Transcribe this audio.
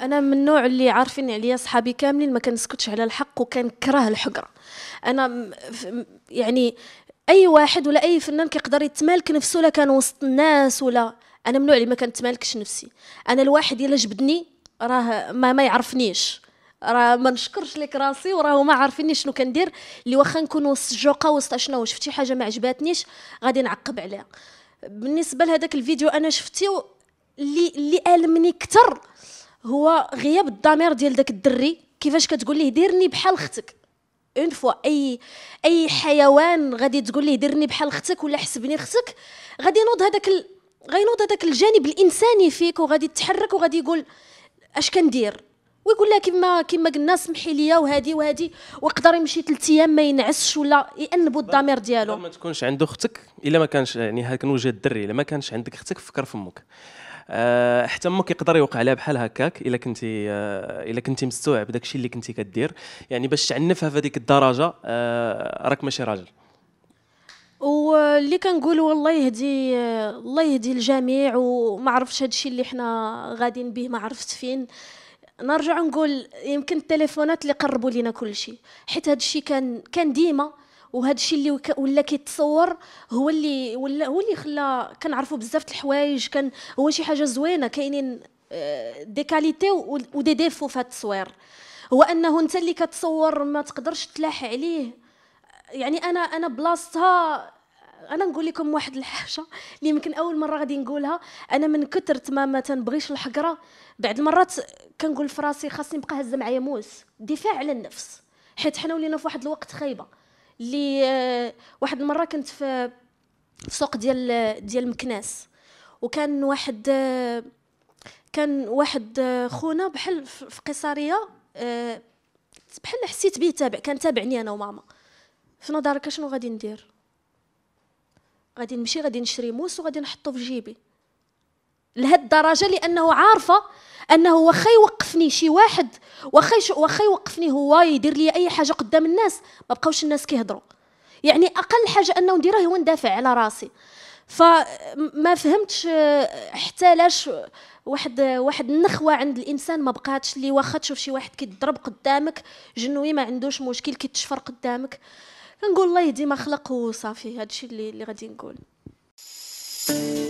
انا من النوع اللي عارفين عليا صحابي كاملين ما كنسكتش على الحق وكنكره الحقره انا يعني اي واحد ولا اي فنان كيقدر يتمالك نفسه ولا كان وسط الناس ولا انا من النوع اللي ما كنتمالكش نفسي انا الواحد الا جبدني راه ما, ما يعرفنيش راه ما نشكرش لك راسي وراه ما عارفيني شنو كندير اللي واخا نكون وسط الجوقه وسط شنو شفتي حاجه ما عجباتنيش غادي نعقب عليها بالنسبه لهذاك الفيديو انا شفتي اللي اللي المني كثر هو غياب الضمير ديال داك الدري كيفاش كتقول ليه ديرني بحال اختك اون فوا اي اي حيوان غادي تقول ليه ديرني بحال اختك ولا حسبني اختك غادي ينوض هذاك ال... غينوض هذاك الجانب الانساني فيك وغادي تحرك وغادي يقول اش كندير ويقول لها كما كما قلنا سمحي لي وهادي وهادي ويقدر يمشي ثلاث ايام ما ينعسش ولا يانبو الضمير ديالو ما تكونش عنده اختك الا ما كانش يعني هاك الوجه الدري الا ما كانش عندك اختك فكر في امك آه، حتى امك يقدر يوقع لها بحال هكاك الا كنتي آه، الا كنتي مستوعب داكشي اللي كنتي كدير يعني باش تعنفها في هذيك الدرجه آه، راك ماشي راجل واللي كنقول والله يهدي الله يهدي الجميع وما عرفتش هادشي اللي حنا غاديين به ما عرفت فين نرجع نقول يمكن التليفونات اللي قربوا لينا كل شيء حيت هادشي كان كان ديما وهذا الشيء اللي ولا كيتصور هو اللي ولا هو اللي خلى كنعرفوا بزاف الحوايج كان هو شي حاجه زوينه كاينين آه، دي كاليتي ودي ديفو في هذا التصوير هو انه انت اللي كتصور ما تقدرش تلاح عليه يعني انا انا بلاصتها انا نقول لكم واحد الحاجه اللي يمكن اول مره غادي نقولها انا من كثر ما ما تنبغيش الحقره بعد المرات كنقول في راسي خاصني نبقى هازه معايا موس دفاع على النفس حيت حنا ولينا في واحد الوقت خايبه اللي آه، واحد المره كنت في السوق ديال آه، ديال مكناس وكان واحد آه، كان واحد خونا بحال في قيصريه بحال حسيت به تابع كان تابعني انا وماما في نظرك شنو غادي ندير غادي نمشي غادي نشري موس وغادي نحطه في جيبي لهاد الدرجه لانه عارفه انه واخا يوقفني شي واحد واخا واخا يوقفني هو يدير لي اي حاجه قدام الناس ما بقاوش الناس كيهضروا يعني اقل حاجه انه نديرها هو ندافع على راسي فما فهمتش حتى لاش واحد واحد النخوه عند الانسان ما بقاتش اللي واخا تشوف شي واحد كيضرب قدامك جنوي ما عندوش مشكل كيتشفر قدامك كنقول الله يهدي ما خلق وصافي هادشي اللي اللي غادي نقول thank you